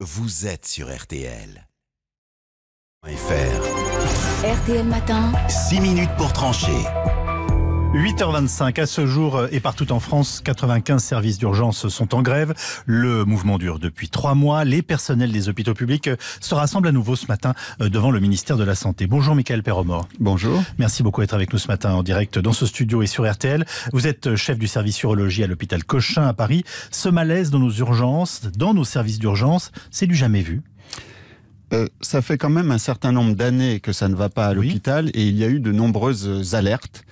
Vous êtes sur RTL. RTL Matin. 6 minutes pour trancher. 8h25 à ce jour euh, et partout en France, 95 services d'urgence sont en grève. Le mouvement dure depuis trois mois. Les personnels des hôpitaux publics euh, se rassemblent à nouveau ce matin euh, devant le ministère de la Santé. Bonjour Michael Perromor. Bonjour. Merci beaucoup d'être avec nous ce matin en direct dans ce studio et sur RTL. Vous êtes chef du service urologie à l'hôpital Cochin à Paris. Ce malaise dans nos urgences, dans nos services d'urgence, c'est du jamais vu. ça fait quand même un certain nombre d'années que ça ne va pas à l'hôpital et il y a eu de nombreuses alertes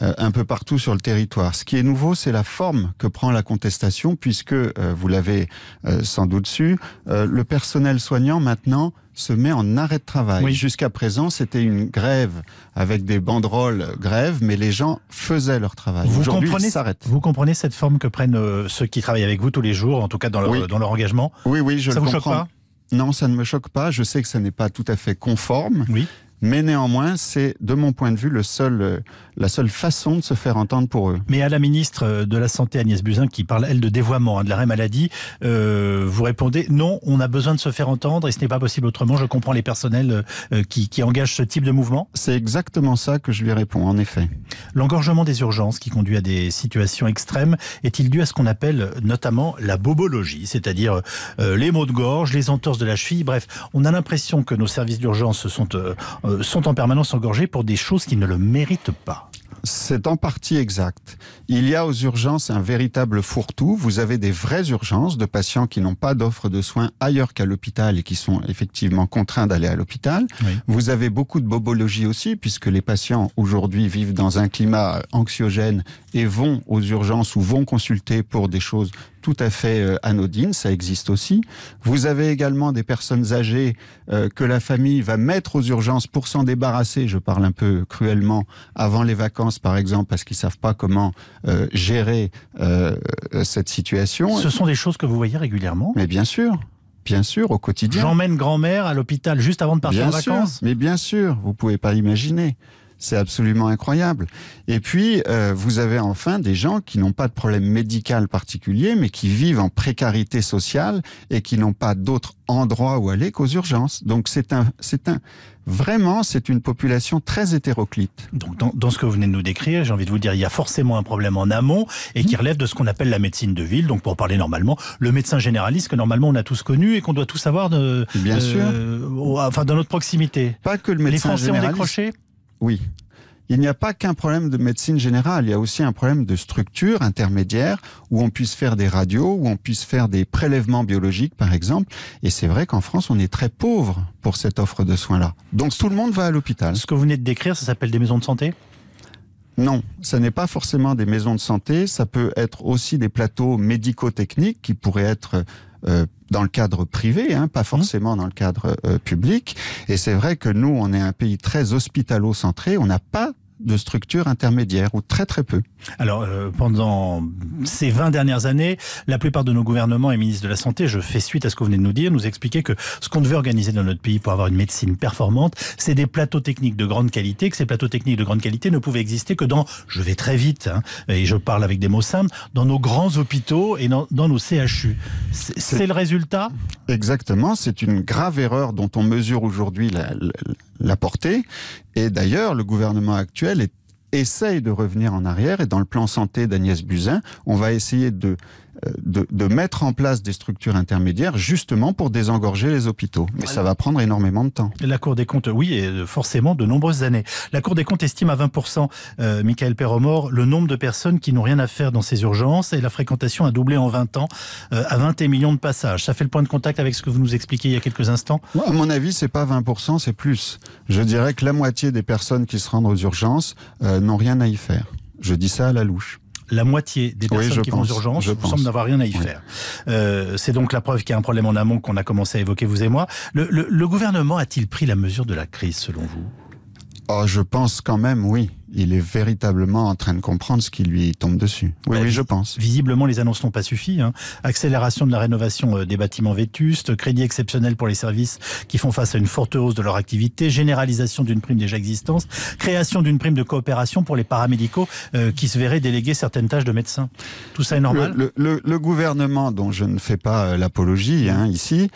euh, un peu partout sur le territoire. Ce qui est nouveau, c'est la forme que prend la contestation, puisque, euh, vous l'avez euh, sans doute su, le personnel soignant maintenant se met en arrêt de travail. Oui. Jusqu'à présent, c'était une grève avec des banderoles grève, mais les gens faisaient leur travail. Vous comprenez, vous comprenez cette forme que prennent ceux qui travaillent avec vous tous les jours, en tout cas dans leur, engagement Oui, oui, je ça le vous Choque pas non, ça ne me choque pas. Je sais que ça n'est pas tout à fait conforme, oui. Mais néanmoins, c'est, de mon point de vue, le seul, euh, la seule façon de se faire entendre pour eux. Mais à la ministre euh, de la Santé, Agnès Buzyn, qui parle, elle, de dévoiement, hein, de l'arrêt maladie, euh, vous répondez non, on a besoin de se faire entendre et ce n'est pas possible autrement. Je comprends les personnels euh, qui, qui engagent ce type de mouvement. C'est exactement ça que je lui réponds, en effet. L'engorgement des urgences qui conduit à des situations extrêmes est-il dû à ce qu'on appelle notamment la bobologie, c'est-à-dire les maux de gorge, les entorses de la cheville Bref, on a l'impression que nos services d'urgence se sont euh, sont en permanence engorgés pour des choses qui ne le méritent pas. C'est en partie exact. Il y a aux urgences un véritable fourre-tout. Vous avez des vraies urgences de patients qui n'ont pas d'offre de soins ailleurs qu'à l'hôpital et qui sont effectivement contraints d'aller à l'hôpital. Vous avez beaucoup de bobologie aussi, puisque les patients aujourd'hui vivent dans un climat anxiogène et vont aux urgences ou vont consulter pour des choses tout à fait euh, anodine, ça existe aussi. Vous avez également des personnes âgées euh, que la famille va mettre aux urgences pour s'en débarrasser, je parle un peu cruellement, avant les vacances par exemple, parce qu'ils ne savent pas comment euh, gérer cette situation. Ce sont des choses que vous voyez régulièrement Mais bien sûr, Bien sûr, au quotidien. J'emmène grand-mère à l'hôpital juste avant de partir en vacances. Mais bien sûr, vous pouvez pas imaginer. C'est absolument incroyable. Et puis, euh, vous avez enfin des gens qui n'ont pas de problème médical particulier, mais qui vivent en précarité sociale et qui n'ont pas d'autre endroit où aller qu'aux urgences. Donc, c'est un, c'est un, vraiment, c'est une population très hétéroclite. Donc, dans, ce que vous venez de nous décrire, j'ai envie de vous dire, il y a forcément un problème en amont et qui relève de ce qu'on appelle la médecine de ville. Donc, pour parler normalement, le médecin généraliste que normalement on a tous connu et qu'on doit tous savoir de, bien euh, sûr, enfin, dans notre proximité. Pas que le médecin généraliste. Les Français ont décroché oui. Il n'y a pas qu'un problème de médecine générale, il y a aussi un problème de structure intermédiaire où on puisse faire des radios, où on puisse faire des prélèvements biologiques par exemple. Et c'est vrai qu'en France, on est très pauvre pour cette offre de soins-là. Donc tout le monde va à l'hôpital. Ce que vous venez de décrire, ça s'appelle des maisons de santé non, ça n'est pas forcément des maisons de santé, ça peut être aussi des plateaux médico-techniques qui pourraient être euh, dans le cadre privé, hein, pas mhm. forcément dans le cadre euh, public. Et c'est vrai que nous, on est un pays très hospitalo-centré. On n'a pas de structures intermédiaires, ou très très peu. Alors, euh, pendant ces 20 dernières années, la plupart de nos gouvernements et ministres de la Santé, je fais suite à ce que vous venez de nous dire, nous expliquaient que ce qu'on devait organiser dans notre pays pour avoir une médecine performante, c'est des plateaux techniques de grande qualité, que ces plateaux techniques de grande qualité ne pouvaient exister que dans, je vais très vite, hein, et je parle avec des mots simples, dans nos grands hôpitaux et dans, nos CHU. C'est le résultat Exactement, c'est une grave erreur dont on mesure aujourd'hui la la portée. Et d'ailleurs, le gouvernement actuel essaye de revenir en arrière. Et dans le plan santé d'Agnès Buzyn, on va essayer de de, mettre en place des structures intermédiaires justement pour désengorger les hôpitaux. Mais ça va prendre énormément de temps. La Cour des comptes, oui, et forcément de nombreuses années. La Cour des comptes estime à 20%, euh, Michael Perromor, le nombre de personnes qui n'ont rien à faire dans ces urgences et la fréquentation a doublé en 20 ans euh, à 20 millions de passages. Ça fait le point de contact avec ce que vous nous expliquiez il y a quelques instants À mon avis, c'est pas 20%, c'est plus. Je dirais que la moitié des personnes qui se rendent aux urgences euh, n'ont rien à y faire. Je dis ça à la louche la moitié des personnes qui vont aux urgences semblent n'avoir rien à y faire. Euh, c'est donc la preuve qu'il y a un problème en amont qu'on a commencé à évoquer, vous et moi. Le, gouvernement a-t-il pris la mesure de la crise, selon vous oh, Je pense quand même, oui il est véritablement en train de comprendre ce qui lui tombe dessus. Oui, oui, je pense. Visiblement, les annonces n'ont pas suffi. Hein. Accélération de la rénovation euh, des bâtiments vétustes, crédit exceptionnel pour les services qui font face à une forte hausse de leur activité, généralisation d'une prime déjà existante, création d'une prime de coopération pour les paramédicaux euh, qui se verraient déléguer certaines tâches de médecins. Tout ça est normal Le, gouvernement, dont je ne fais pas euh, l'apologie hein, ici,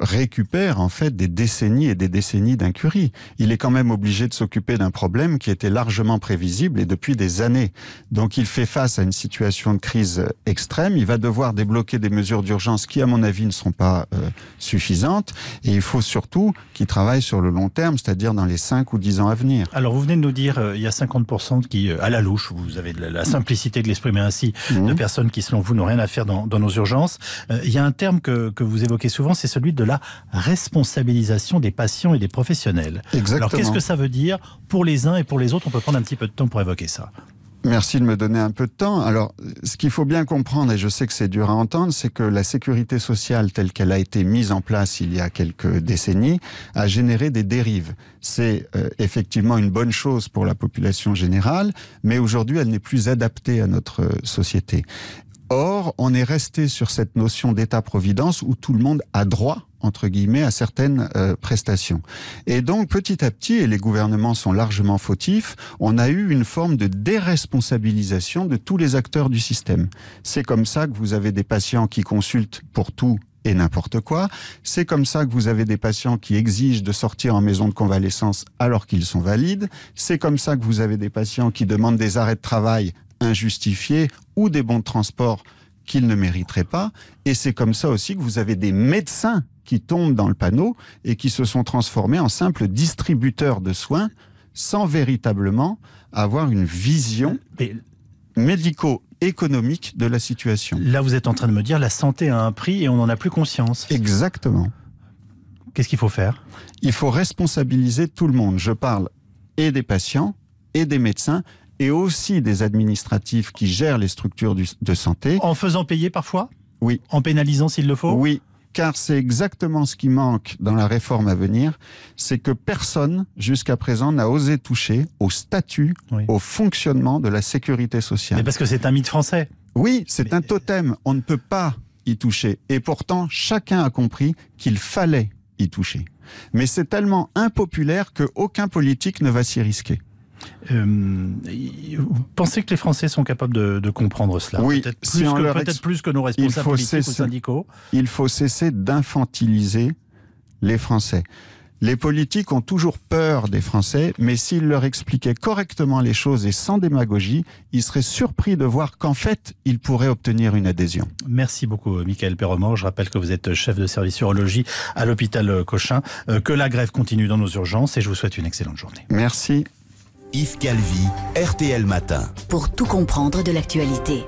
récupère en fait des décennies et des décennies d'incurie. Il est quand même obligé de s'occuper d'un problème qui est est largement prévisible et depuis des années. Donc il fait face à une situation de crise euh, extrême. Il va devoir débloquer des mesures d'urgence qui, à mon avis, ne sont pas euh, suffisantes. Et il faut surtout qu'il travaille sur le long terme, c'est-à-dire dans les 5 ou 10 ans à venir. Alors vous venez de nous dire, euh, il y a 50% qui, à la louche, vous avez de la, mmh. simplicité de l'exprimer ainsi, de mmh. personnes qui, selon vous, n'ont rien à faire dans, dans nos urgences. il y a un terme que, que vous évoquez souvent, c'est celui de la responsabilisation des patients et des professionnels. Exactement. Alors qu'est-ce que ça veut dire pour les uns et pour les autres on peut prendre un petit peu de temps pour évoquer ça. Merci de me donner un peu de temps. Alors, ce qu'il faut bien comprendre, et je sais que c'est dur à entendre, c'est que la sécurité sociale telle qu'elle a été mise en place il y a quelques décennies a généré des dérives. C'est euh, effectivement une bonne chose pour la population générale, mais aujourd'hui, elle n'est plus adaptée à notre euh, société. Or, on est resté sur cette notion d'État-providence où tout le monde a droit entre guillemets, à certaines euh, prestations. Et donc, petit à petit, et les gouvernements sont largement fautifs, on a eu une forme de déresponsabilisation de tous les acteurs du système. C'est comme ça que vous avez des patients qui consultent pour tout et n'importe quoi. C'est comme ça que vous avez des patients qui exigent de sortir en maison de convalescence alors qu'ils sont valides. C'est comme ça que vous avez des patients qui demandent des arrêts de travail injustifiés ou des bons de transport qu'ils ne mériteraient pas. Et c'est comme ça aussi que vous avez des médecins qui tombent dans le panneau et qui se sont transformés en simples distributeurs de soins sans véritablement avoir une vision médico économique de la situation. Là, vous êtes en train de me dire la santé a un prix et on n'en a plus conscience. Exactement. Qu'est-ce qu'il faut faire Il faut responsabiliser tout le monde. Je parle et des patients et des médecins, et aussi des administratifs qui gèrent les structures de santé. En faisant payer parfois Oui. En pénalisant s'il le faut Oui, car c'est exactement ce qui manque dans la réforme à venir, c'est que personne jusqu'à présent n'a osé toucher au statut, au fonctionnement de la sécurité sociale. Mais parce que c'est un mythe français. Oui, c'est un totem. On ne peut pas y toucher. Et pourtant, chacun a compris qu'il fallait y toucher. Mais c'est tellement impopulaire qu'aucun politique ne va s'y risquer. Euh, vous pensez que les Français sont capables de, comprendre cela Oui, peut-être plus, que, nos responsables politiques syndicaux. Il faut cesser d'infantiliser les Français. Les politiques ont toujours peur des Français, mais s'ils leur expliquaient correctement les choses et sans démagogie, ils seraient surpris de voir qu'en fait, ils pourraient obtenir une adhésion. Merci beaucoup, Michael Perremont. Je rappelle que vous êtes chef de service urologie à l'hôpital Cochin, euh, que la grève continue dans nos urgences et je vous souhaite une excellente journée. Merci. Yves Calvi, RTL Matin. Pour tout comprendre de l'actualité.